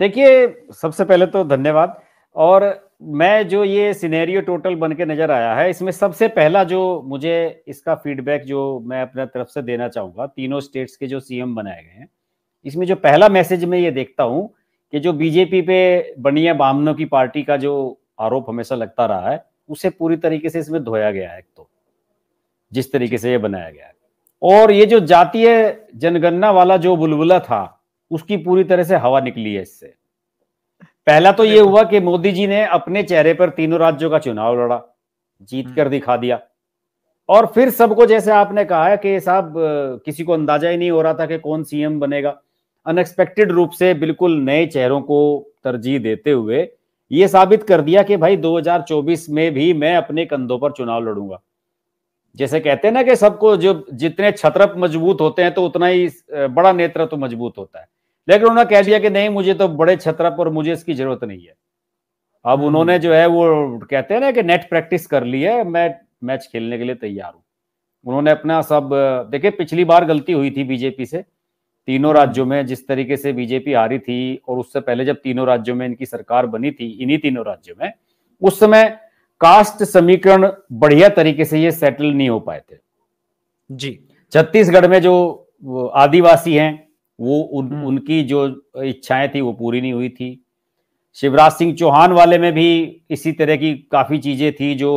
देखिए सबसे पहले तो धन्यवाद और मैं जो ये सिनेरियो टोटल बन के नजर आया है इसमें सबसे पहला जो मुझे इसका फीडबैक जो मैं अपने तरफ से देना चाहूंगा तीनों स्टेट्स के जो सीएम बनाए गए हैं इसमें जो पहला मैसेज मैं ये देखता हूँ कि जो बीजेपी पे बनी है बामनों की पार्टी का जो आरोप हमेशा लगता रहा है उसे पूरी तरीके से इसमें धोया गया है एक तो जिस तरीके से ये बनाया गया है और ये जो जातीय जनगणना वाला जो बुलबुला था उसकी पूरी तरह से हवा निकली है इससे पहला तो ये हुआ कि मोदी जी ने अपने चेहरे पर तीनों राज्यों का चुनाव लड़ा जीत हम्म। कर दिखा दिया और फिर सबको जैसे आपने कहा है कि साहब किसी को अंदाजा ही नहीं हो रहा था कि कौन सीएम बनेगा अनएक्सपेक्टेड रूप से बिल्कुल नए चेहरों को तरजीह देते हुए ये साबित कर दिया कि भाई 2024 में भी मैं अपने कंधों पर चुनाव लड़ूंगा जैसे कहते हैं ना कि सबको जो जितने छतरप मजबूत होते हैं तो उतना ही बड़ा नेतृत्व तो मजबूत होता है लेकिन उन्होंने कह दिया कि नहीं मुझे तो बड़े छतरप और मुझे इसकी जरूरत नहीं है अब हम्म। उन्होंने जो है वो कहते हैं ना कि नेट प्रैक्टिस कर ली है मैं मैच खेलने के लिए तैयार हूं उन्होंने अपना सब देखिए पिछली बार गलती हुई थी बीजेपी से तीनों हम्म। राज्यों में जिस तरीके से बीजेपी आ रही थी और उससे पहले जब तीनों राज्यों में इनकी सरकार बनी थी इन्हीं तीनों राज्यों में उस समय कास्ट समीकरण बढ़िया तरीके से ये सेटल नहीं हो पाए थे जी छत्तीसगढ़ में जो आदिवासी हैं वो उन हम्म। उनकी जो इच्छाएं थी वो पूरी नहीं हुई थी शिवराज सिंह चौहान वाले में भी इसी तरह की काफी चीजें थी जो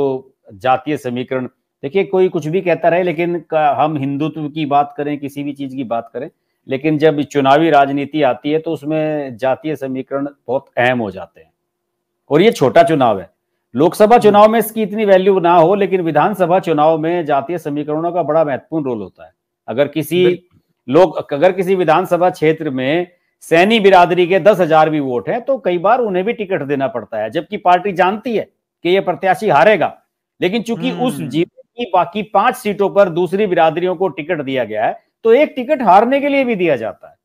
जातीय समीकरण देखिए कोई कुछ भी कहता रहे लेकिन हम हिंदुत्व की बात करें किसी भी चीज की बात करें लेकिन जब चुनावी राजनीति आती है तो उसमें जातीय समीकरण बहुत अहम हो जाते हैं और ये छोटा चुनाव है लोकसभा हम्म। चुनाव में इसकी इतनी वैल्यू ना हो लेकिन विधानसभा चुनाव में जातीय समीकरणों का बड़ा महत्वपूर्ण रोल होता है अगर किसी लोग अगर किसी विधानसभा क्षेत्र में सैनी बिरादरी के दस हजार भी वोट हैं तो कई बार उन्हें भी टिकट देना पड़ता है जबकि पार्टी जानती है कि यह प्रत्याशी हारेगा लेकिन चूंकि हम्म, उस हम्म। जीत की बाकी पांच सीटों पर दूसरी बिरादरियों को टिकट दिया गया है तो एक टिकट हारने के लिए भी दिया जाता है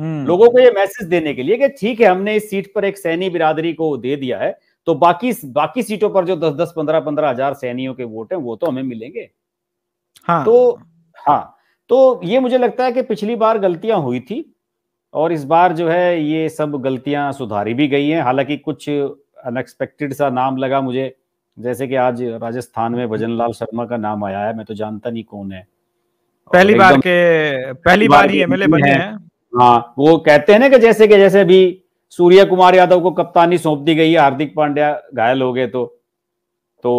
हम्म। लोगों को यह मैसेज देने के लिए कि ठीक है हमने इस सीट पर एक सैनी बिरादरी को दे दिया है तो बाकी बाकी सीटों पर जो दस दस पंद्रह पंद्रह हजार सैनियों के वोट हैं वो तो हमें मिलेंगे हाँ तो हाँ तो ये मुझे लगता है कि पिछली बार गलतियां हुई थी और इस बार जो है ये सब गलतियां सुधारी भी गई हैं हालांकि कुछ अनएक्सपेक्टेड सा नाम लगा मुझे जैसे कि आज राजस्थान में भजन लाल शर्मा का नाम आया है मैं तो जानता नहीं कौन है पहली बार के पहली बार ही एमएलए बने हैं हाँ वो कहते हैं ना कि जैसे कि जैसे अभी सूर्य कुमार यादव को कप्तानी सौंप दी गई है हार्दिक पांड्या घायल हो गए तो तो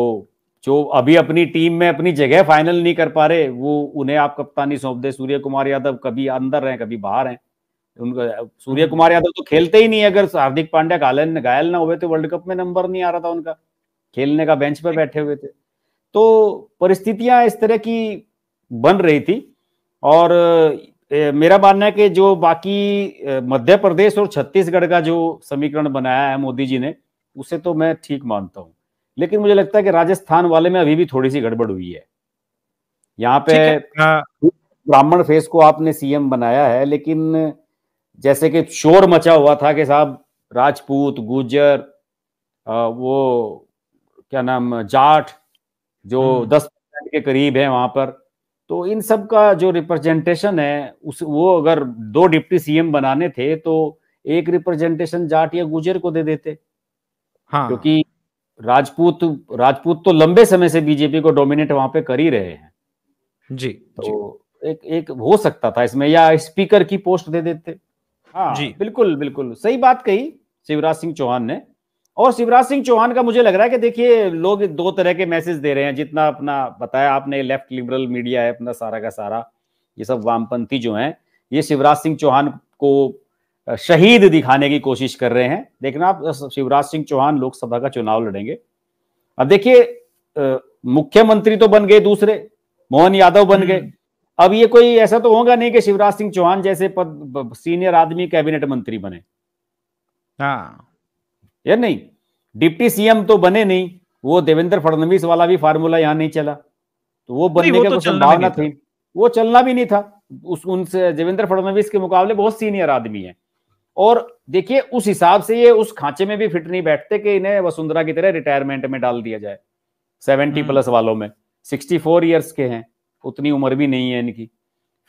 जो अभी अपनी टीम में अपनी जगह फाइनल नहीं कर पा रहे वो उन्हें आप कप्तानी सौंप दे सूर्य कुमार यादव कभी अंदर हैं कभी बाहर हैं उनका सूर्य कुमार यादव तो खेलते ही नहीं अगर हार्दिक पांड्या घायल घायल ना हुए थे तो वर्ल्ड कप में नंबर नहीं आ रहा था उनका खेलने का बेंच पर बैठे हुए थे तो परिस्थितियां इस तरह की बन रही थी और मेरा मानना है कि जो बाकी मध्य प्रदेश और छत्तीसगढ़ का जो समीकरण बनाया है मोदी जी ने उसे तो मैं ठीक मानता हूँ लेकिन मुझे लगता है कि राजस्थान वाले में अभी भी थोड़ी सी गड़बड़ हुई है यहाँ पे ब्राह्मण फेस को आपने सीएम बनाया है लेकिन जैसे कि शोर मचा हुआ था कि साहब राजपूत गुजर वो क्या नाम जाट जो हम्म। दस परसेंट के करीब है वहां पर तो इन सब का जो रिप्रेजेंटेशन है उस वो अगर दो डिप्टी सीएम बनाने थे तो एक रिप्रेजेंटेशन जाट या गुजर को दे देते हाँ। क्योंकि राजपूत राजपूत तो लंबे समय से बीजेपी को डोमिनेट वहां पे कर ही रहे हैं जी तो जी। एक एक हो सकता था इसमें या स्पीकर की पोस्ट दे देते हाँ जी बिल्कुल बिल्कुल सही बात कही शिवराज सिंह चौहान ने और शिवराज सिंह चौहान का मुझे लग रहा है कि देखिए लोग दो तरह के मैसेज दे रहे हैं जितना अपना बताया आपने लेफ्ट लिबरल मीडिया है अपना सारा का सारा ये सब वामपंथी जो हैं ये शिवराज सिंह चौहान को शहीद दिखाने की कोशिश कर रहे हैं देखना आप शिवराज सिंह चौहान लोकसभा का चुनाव लड़ेंगे अब देखिए मुख्यमंत्री तो बन गए दूसरे मोहन यादव बन गए हम्म। अब ये कोई ऐसा तो होगा नहीं कि शिवराज सिंह चौहान जैसे पद सीनियर आदमी कैबिनेट मंत्री बने हाँ यार नहीं डिप्टी सीएम तो बने नहीं वो देवेंद्र फडणवीस वाला भी फार्मूला यहां नहीं चला तो वो बनने का संभावना थी वो चलना भी नहीं था उस उनसे देवेंद्र फडणवीस के मुकाबले बहुत सीनियर आदमी है और देखिए उस हिसाब से ये उस खांचे में भी फिट नहीं बैठते कि इन्हें वसुंधरा की तरह रिटायरमेंट में डाल दिया जाए सेवेंटी हम्म। प्लस वालों में सिक्सटी फोर ईयर्स के हैं उतनी उम्र भी नहीं है इनकी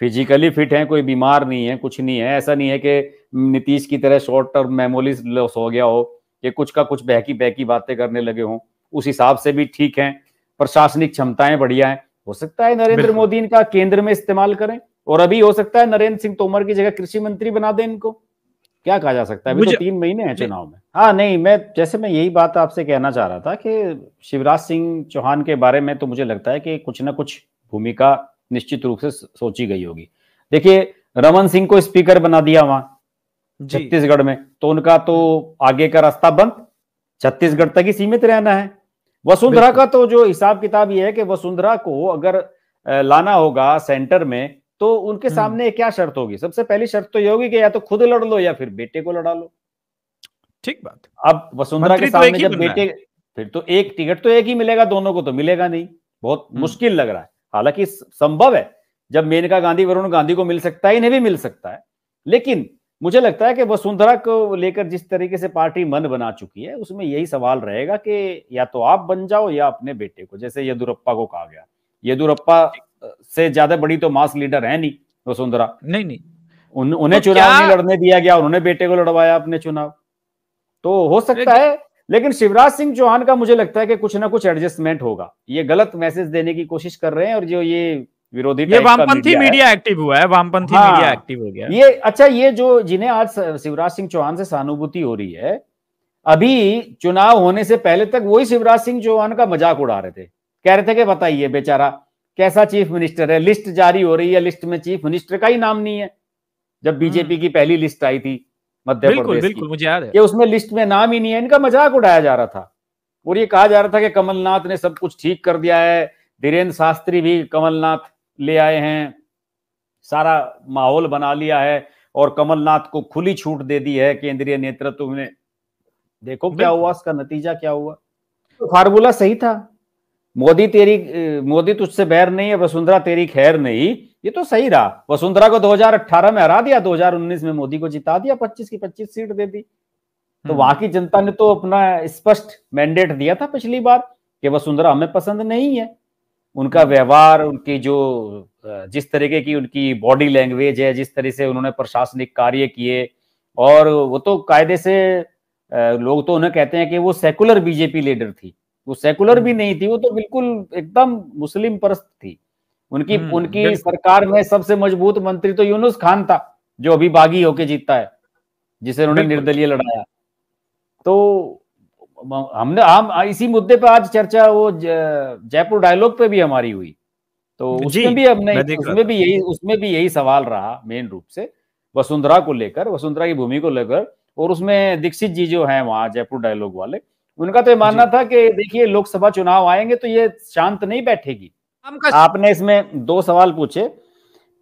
फिजिकली फिट है कोई बीमार नहीं है कुछ नहीं है ऐसा नहीं है कि नीतीश की तरह शॉर्ट टर्म मेमोरी लॉस हो गया हो ये कुछ का कुछ बहकी बहकी बातें करने लगे हों उस हिसाब से भी ठीक है प्रशासनिक क्षमताएं बढ़िया है हो सकता है नरेंद्र मोदी इनका केंद्र में इस्तेमाल करें और अभी हो सकता है नरेंद्र सिंह तोमर की जगह कृषि मंत्री बना दें इनको क्या कहा जा सकता है अभी तो तीन महीने हैं चुनाव में हाँ नहीं मैं जैसे मैं यही बात आपसे कहना चाह रहा था कि शिवराज सिंह चौहान के बारे में तो मुझे लगता है कि कुछ ना कुछ भूमिका निश्चित रूप से सोची गई होगी देखिए रमन सिंह को स्पीकर बना दिया वहां छत्तीसगढ़ में तो उनका तो आगे का रास्ता बंद छत्तीसगढ़ तक ही सीमित रहना है वसुंधरा का तो जो हिसाब किताब ये है कि वसुंधरा को अगर लाना होगा सेंटर में तो उनके हम्म। सामने क्या शर्त होगी सबसे पहली शर्त तो ये होगी कि या तो खुद लड़ लो या फिर बेटे को लड़ा लो ठीक बात अब वसुंधरा के तो सामने जब बेटे फिर तो एक टिकट तो एक ही मिलेगा दोनों को तो मिलेगा नहीं बहुत हम्म। मुश्किल लग रहा है हालांकि संभव है जब मेनका गांधी वरुण गांधी को मिल सकता है इन्हें भी मिल सकता है लेकिन मुझे लगता है कि वसुंधरा को लेकर जिस तरीके से पार्टी मन बना चुकी है उसमें यही सवाल रहेगा कि या तो आप बन जाओ या अपने बेटे को जैसे येदुरप्पा को कहा गया येदुरप्पा से ज्यादा बड़ी तो मास लीडर है नहीं वसुंधरा नहीं नहीं उन, तो उन्हें तो चुनाव नहीं लड़ने दिया गया उन्होंने बेटे को लड़वाया अपने चुनाव तो हो सकता है लेकिन शिवराज सिंह चौहान का मुझे लगता है कि कुछ ना कुछ एडजस्टमेंट होगा ये गलत मैसेज देने की कोशिश कर रहे हैं और जो ये विरोधी ये वामपंथी मीडिया एक्टिव हुआ है वामपंथी हाँ, मीडिया एक्टिव हो गया ये अच्छा ये जो जिन्हें आज शिवराज सिंह चौहान से सहानुभूति हो रही है अभी चुनाव होने से पहले तक वही शिवराज सिंह चौहान का मजाक उड़ा रहे थे कह रहे थे कि बताइए बेचारा कैसा चीफ मिनिस्टर है लिस्ट जारी हो रही है लिस्ट में चीफ मिनिस्टर का ही नाम नहीं है जब बीजेपी हम्म। की पहली लिस्ट आई थी मध्य बिल्कुल, बिल्कुल मुझे याद है कि उसमें लिस्ट में नाम ही नहीं है इनका मजाक उड़ाया जा रहा था और ये कहा जा रहा था कि कमलनाथ ने सब कुछ ठीक कर दिया है धीरेन्द्र शास्त्री भी कमलनाथ ले आए हैं सारा माहौल बना लिया है और कमलनाथ को खुली छूट दे दी है केंद्रीय नेतृत्व ने देखो क्या हुआ इसका नतीजा क्या हुआ तो फार्मूला सही था मोदी तेरी मोदी तुझसे बैर नहीं है वसुंधरा तेरी खैर नहीं ये तो सही रहा वसुंधरा को 2018 में हरा दिया 2019 में मोदी को जिता दिया 25 की 25 सीट दे दी तो हम्म। वहां की जनता ने तो अपना स्पष्ट मैंडेट दिया था पिछली बार कि वसुंधरा हमें पसंद नहीं है उनका हम्म। व्यवहार उनकी जो जिस तरीके की उनकी बॉडी लैंग्वेज है जिस तरह से उन्होंने प्रशासनिक कार्य किए और वो तो कायदे से लोग तो उन्हें कहते हैं कि वो सेकुलर बीजेपी लीडर थी वो सेकुलर भी हम्म। नहीं थी वो तो बिल्कुल एकदम मुस्लिम परस्त थी उनकी हम्म, उनकी सरकार में सबसे मजबूत मंत्री तो यूनुस खान था जो अभी बागी होके जीतता है जिसे उन्होंने निर्दलीय लड़ाया तो हमने हम इसी मुद्दे पर आज चर्चा वो जयपुर डायलॉग पे भी हमारी हुई तो उसमें भी हमने उसमें भी यही उसमें भी यही सवाल रहा मेन रूप से वसुंधरा को लेकर वसुंधरा की भूमि को लेकर और उसमें दीक्षित जी जो है वहां जयपुर डायलॉग वाले उनका तो ये मानना था कि देखिए लोकसभा चुनाव आएंगे तो ये शांत नहीं बैठेगी आपने इसमें दो सवाल पूछे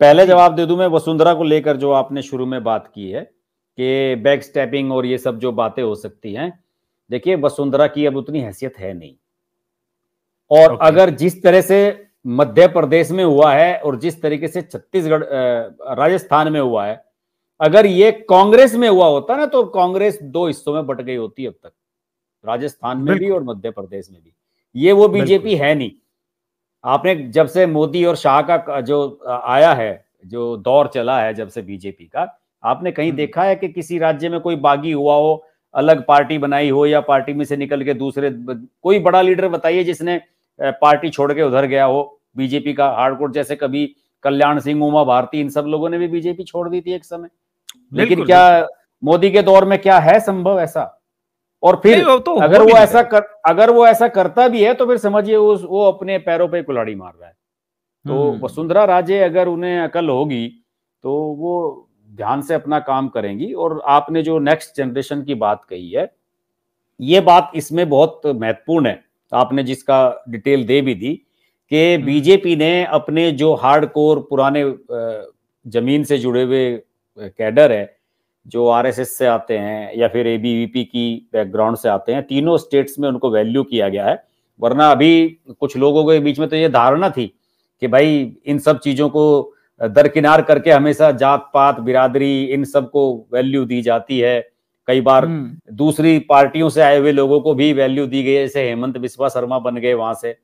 पहले जवाब दे दूं मैं वसुंधरा को लेकर जो आपने शुरू में बात की है कि बैक स्टेपिंग और ये सब जो बातें हो सकती हैं देखिए वसुंधरा की अब उतनी हैसियत है नहीं और okay. अगर जिस तरह से मध्य प्रदेश में हुआ है और जिस तरीके से छत्तीसगढ़ राजस्थान में हुआ है अगर ये कांग्रेस में हुआ होता ना तो कांग्रेस दो हिस्सों में बट गई होती अब तक राजस्थान में भी और मध्य प्रदेश में भी ये वो बीजेपी है नहीं आपने जब से मोदी और शाह का जो आया है जो दौर चला है जब से बीजेपी का आपने कहीं हम्म। देखा है कि किसी राज्य में कोई बागी हुआ हो अलग पार्टी बनाई हो या पार्टी में से निकल के दूसरे कोई बड़ा लीडर बताइए जिसने पार्टी छोड़ के उधर गया हो बीजेपी का हार्डकोर जैसे कभी कल्याण सिंह उमा भारती इन सब लोगों ने भी बीजेपी छोड़ दी थी एक समय लेकिन क्या मोदी के दौर में क्या है संभव ऐसा और फिर तो अगर वो ऐसा कर अगर वो ऐसा करता भी है तो फिर समझिए उस वो अपने पैरों पे कुलाड़ी मार रहा है तो हम्म। वसुंधरा राजे अगर उन्हें अकल होगी तो वो ध्यान से अपना काम करेंगी और आपने जो नेक्स्ट जनरेशन की बात कही है ये बात इसमें बहुत महत्वपूर्ण है आपने जिसका डिटेल दे भी दी कि बीजेपी हम्म। ने अपने जो हार्डकोर पुराने जमीन से जुड़े हुए कैडर है जो आरएसएस से आते हैं या फिर एबीवीपी की बैकग्राउंड से आते हैं तीनों स्टेट्स में उनको वैल्यू किया गया है वरना अभी कुछ लोगों के बीच में तो ये धारणा थी कि भाई इन सब चीजों को दरकिनार करके हमेशा जात पात बिरादरी इन सब को वैल्यू दी जाती है कई बार हम्म। दूसरी पार्टियों से आए हुए लोगों को भी वैल्यू दी गई जैसे हेमंत बिस्वा शर्मा बन गए वहां से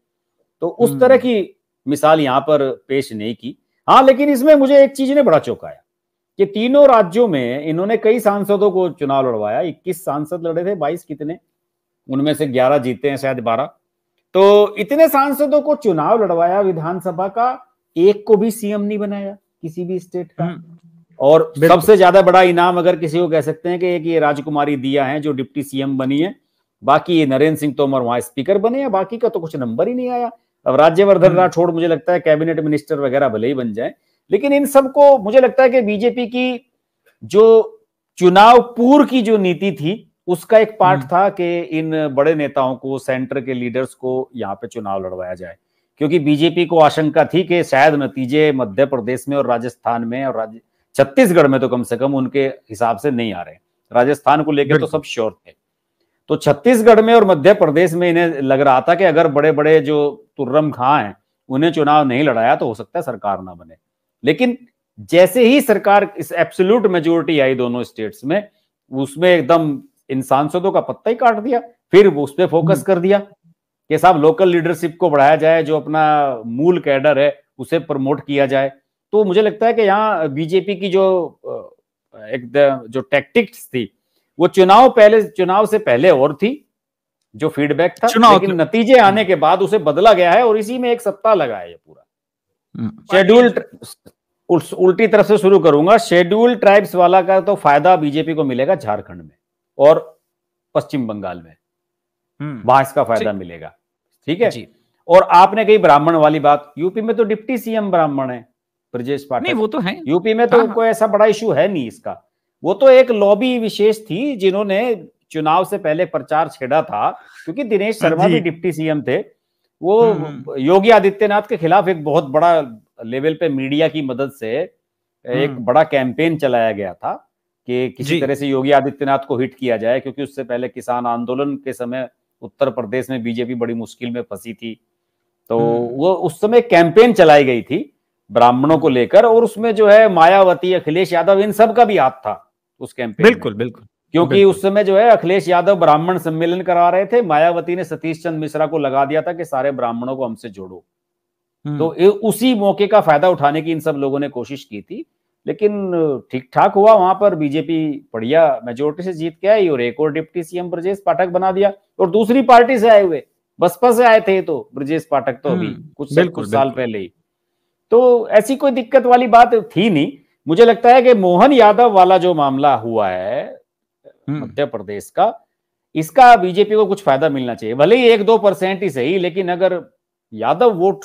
तो उस हम्म। तरह की मिसाल यहाँ पर पेश नहीं की हाँ लेकिन इसमें मुझे एक चीज ने बड़ा चौंकाया कि तीनों राज्यों में इन्होंने कई सांसदों को चुनाव लड़वाया 21 सांसद लड़े थे 22 कितने उनमें से 11 जीते हैं शायद 12 तो इतने सांसदों को चुनाव लड़वाया विधानसभा का एक को भी सीएम नहीं बनाया किसी भी स्टेट का हम्म। और सबसे ज्यादा बड़ा इनाम अगर किसी को कह सकते हैं कि एक ये राजकुमारी दिया है जो डिप्टी सीएम बनी है बाकी ये नरेंद्र सिंह तोमर वहां स्पीकर बने हैं बाकी का तो कुछ नंबर ही नहीं आया अब राज्यवर्धन हम्म। राठौड़ मुझे लगता है कैबिनेट मिनिस्टर वगैरह भले ही बन जाए लेकिन इन सबको मुझे लगता है कि बीजेपी की जो चुनाव पूर्व की जो नीति थी उसका एक पार्ट हम्म। था कि इन बड़े नेताओं को सेंटर के लीडर्स को यहाँ पे चुनाव लड़वाया जाए क्योंकि बीजेपी को आशंका थी कि शायद नतीजे मध्य प्रदेश में और राजस्थान में और राज... छत्तीसगढ़ में तो कम से कम उनके हिसाब से नहीं आ रहे राजस्थान को लेकर तो सब श्योर थे तो छत्तीसगढ़ में और मध्य प्रदेश में इन्हें लग रहा था कि अगर बड़े बड़े जो तुर्रम खां हैं उन्हें चुनाव नहीं लड़ाया तो हो सकता है सरकार ना बने लेकिन जैसे ही सरकार इस एब्सोल्यूट मेजोरिटी आई दोनों स्टेट्स में उसमें एकदम इन सांसदों का पत्ता ही काट दिया फिर उस पर फोकस हम्म। कर दिया कि साहब लोकल लीडरशिप को बढ़ाया जाए जो अपना मूल कैडर है उसे प्रमोट किया जाए तो मुझे लगता है कि यहाँ बीजेपी की जो एक जो टैक्टिक्स थी वो चुनाव पहले चुनाव से पहले और थी जो फीडबैक था लेकिन नतीजे आने हम्म। के बाद उसे बदला गया है और इसी में एक सप्ताह लगा है ये पूरा शेड्यूल्ड हम्म। उल्टी तरफ से शुरू करूंगा शेड्यूल ट्राइब्स वाला का तो फायदा बीजेपी को मिलेगा झारखंड में और पश्चिम बंगाल में हम्म। वहां इसका फायदा मिलेगा ठीक है जी और आपने कही ब्राह्मण वाली बात यूपी में तो डिप्टी सीएम ब्राह्मण है ब्रजेश पाठक नहीं वो तो है यूपी में तो हाँ, हाँ। कोई ऐसा बड़ा इशू है नहीं इसका वो तो एक लॉबी विशेष थी जिन्होंने चुनाव से पहले प्रचार छेड़ा था क्योंकि दिनेश हाँ, शर्मा भी डिप्टी सीएम थे वो हम्म, हम्म। योगी आदित्यनाथ के खिलाफ एक बहुत बड़ा लेवल पे मीडिया की मदद से एक हम्म। बड़ा कैंपेन चलाया गया था कि किसी तरह से योगी आदित्यनाथ को हिट किया जाए क्योंकि उससे पहले किसान आंदोलन के समय उत्तर प्रदेश में बीजेपी बड़ी मुश्किल में फंसी थी तो हम्म। वो उस समय कैंपेन चलाई गई थी ब्राह्मणों को लेकर और उसमें जो है मायावती अखिलेश यादव इन सब का भी हाथ था उस कैंपेन बिल्कुल बिल्कुल क्योंकि बिल्कुल। उस समय जो है अखिलेश यादव ब्राह्मण सम्मेलन करा रहे थे मायावती ने सतीश चंद मिश्रा को लगा दिया था कि सारे ब्राह्मणों को हमसे जोड़ो हम्म। तो उसी मौके का फायदा उठाने की इन सब लोगों ने कोशिश की थी लेकिन ठीक ठाक हुआ वहां पर बीजेपी बढ़िया मेजोरिटी से जीत के आई और एक और डिप्टी सीएम ब्रजेश पाठक बना दिया और दूसरी पार्टी से आए हुए बसपा से आए थे तो ब्रजेश पाठक तो अभी कुछ हम्म, से, कुछ साल पहले ही तो ऐसी कोई दिक्कत वाली बात थी नहीं मुझे लगता है कि मोहन यादव वाला जो मामला हुआ है हम्म। मध्य प्रदेश का इसका बीजेपी को कुछ फायदा मिलना चाहिए भले ही एक दो परसेंट ही सही लेकिन अगर यादव वोट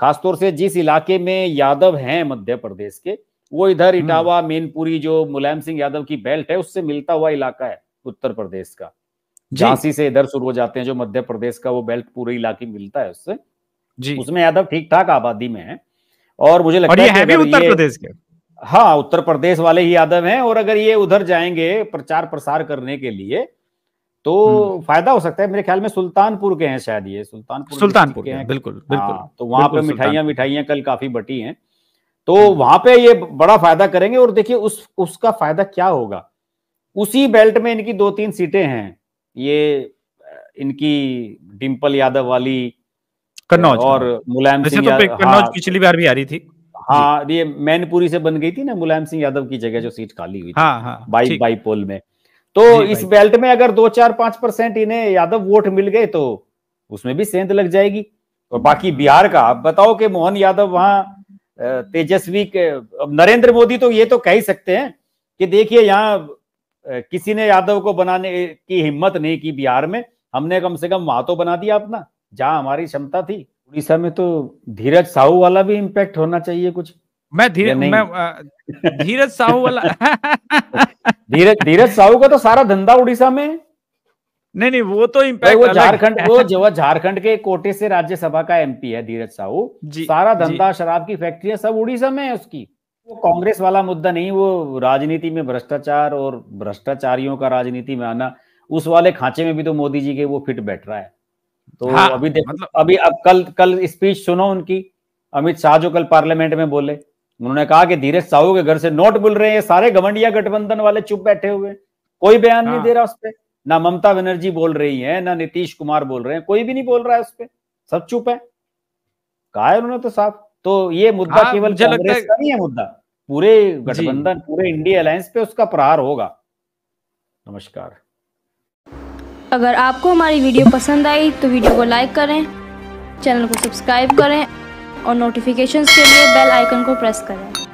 खासतौर से जिस इलाके में यादव हैं मध्य प्रदेश के वो इधर हम्म। इटावा मेनपुरी जो मुलायम सिंह यादव की बेल्ट है उससे मिलता हुआ इलाका है उत्तर प्रदेश का झांसी से इधर शुरू हो जाते हैं जो मध्य प्रदेश का वो बेल्ट पूरे इलाके मिलता है उससे जी उसमें यादव ठीक ठाक आबादी में है और मुझे लगता और ये है कि उत्तर प्रदेश के हाँ उत्तर प्रदेश वाले ही यादव हैं और अगर ये उधर जाएंगे प्रचार प्रसार करने के लिए तो हम्म। फायदा हो सकता है मेरे ख्याल में सुल्तानपुर के हैं शायद ये सुल्तानपुर सुल्तानपुर के हैं बिल्कुल बिल्कुल हाँ, तो वहां पर मिठाइयां मिठाइयां कल काफी बटी हैं तो हम्म। वहां पे ये बड़ा फायदा करेंगे और देखिए उस उसका फायदा क्या होगा उसी बेल्ट में इनकी दो तीन सीटें हैं ये इनकी डिम्पल यादव वाली कन्नौज और हाँ। मुलायम सिंह तो कन्नौज हाँ। पिछली बार भी आ रही थी हाँ ये मैनपुरी से बन गई थी ना मुलायम सिंह यादव की जगह जो सीट खाली हुई थी बाई बाई पोल में तो इस बेल्ट में अगर दो चार पांच परसेंट इन्हें यादव वोट मिल गए तो उसमें भी सेंध लग जाएगी और बाकी बिहार का आप बताओ कि मोहन यादव वहां तेजस्वी के अब नरेंद्र मोदी तो ये तो कह ही सकते हैं कि देखिए यहाँ किसी ने यादव को बनाने की हिम्मत नहीं की बिहार में हमने कम से कम वहां तो बना दिया अपना जहां हमारी क्षमता थी उड़ीसा में तो धीरज साहू वाला भी इम्पैक्ट होना चाहिए कुछ मैं धीरज मैं धीरज साहू वाला धीरज धीरज साहू का तो सारा धंधा उड़ीसा में नहीं नहीं वो तो इम्पैक्ट वो झारखंड वो जो झारखंड के कोटे से राज्यसभा का एमपी है धीरज साहू सारा धंधा शराब की फैक्ट्री है सब उड़ीसा में है उसकी वो कांग्रेस वाला मुद्दा नहीं वो राजनीति में भ्रष्टाचार और भ्रष्टाचारियों का राजनीति में आना उस वाले खांचे में भी तो मोदी जी के वो फिट बैठ रहा है तो हाँ, अभी देखो मतलब... अभी अब कल कल स्पीच सुनो उनकी अमित शाह जो कल पार्लियामेंट में बोले उन्होंने कहा कि धीरज साहू के घर से नोट बुल रहे हैं सारे गवंडिया गठबंधन वाले चुप बैठे हुए कोई बयान हाँ। नहीं दे रहा उस पर ना ममता बनर्जी बोल रही है ना नीतीश कुमार बोल रहे हैं कोई भी नहीं बोल रहा है उस पर सब चुप है कहा है उन्होंने तो साफ तो ये मुद्दा हाँ, केवल कांग्रेस का नहीं है मुद्दा पूरे गठबंधन पूरे इंडिया अलायंस पे उसका प्रहार होगा नमस्कार अगर आपको हमारी वीडियो पसंद आई तो वीडियो को लाइक करें चैनल को सब्सक्राइब करें और नोटिफिकेशंस के लिए बेल आइकन को प्रेस करें